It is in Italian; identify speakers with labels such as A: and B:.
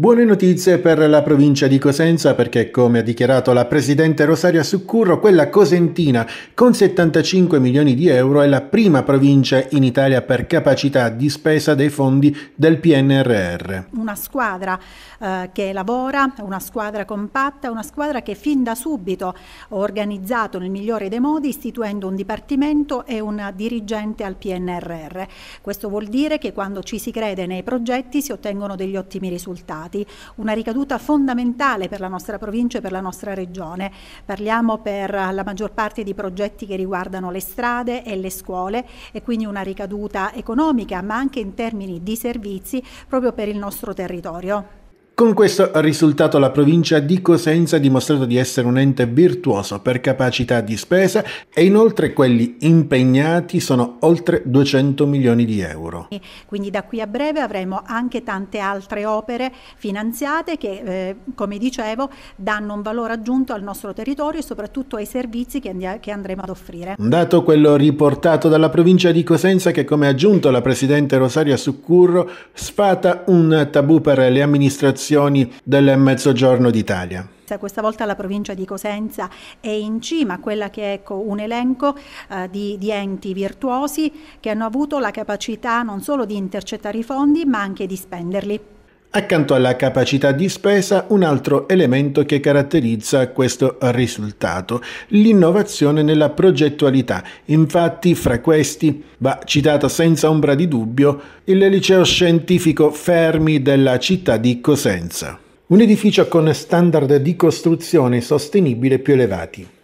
A: Buone notizie per la provincia di Cosenza perché, come ha dichiarato la presidente Rosaria Succurro, quella cosentina con 75 milioni di euro è la prima provincia in Italia per capacità di spesa dei fondi del PNRR.
B: Una squadra eh, che lavora, una squadra compatta, una squadra che fin da subito ha organizzato nel migliore dei modi istituendo un dipartimento e un dirigente al PNRR. Questo vuol dire che quando ci si crede nei progetti si ottengono degli ottimi risultati stati una ricaduta fondamentale per la nostra provincia e per la nostra regione. Parliamo per la maggior parte di progetti che riguardano le strade e le scuole e quindi una ricaduta economica ma anche in termini di servizi proprio per il nostro territorio.
A: Con questo risultato la provincia di Cosenza ha dimostrato di essere un ente virtuoso per capacità di spesa e inoltre quelli impegnati sono oltre 200 milioni di euro.
B: Quindi da qui a breve avremo anche tante altre opere finanziate che, eh, come dicevo, danno un valore aggiunto al nostro territorio e soprattutto ai servizi che, and che andremo ad offrire. Un
A: dato quello riportato dalla provincia di Cosenza che, come ha aggiunto la Presidente Rosaria Succurro, sfata un tabù per le amministrazioni espressioni del Mezzogiorno d'Italia
B: cioè, questa volta la provincia di Cosenza è in cima a quella che è ecco, un elenco eh, di, di, enti virtuosi che hanno avuto la capacità non solo di intercettare i fondi ma anche di spenderli.
A: Accanto alla capacità di spesa, un altro elemento che caratterizza questo risultato, l'innovazione nella progettualità. Infatti, fra questi va citata senza ombra di dubbio il liceo scientifico Fermi della città di Cosenza, un edificio con standard di costruzione sostenibile più elevati.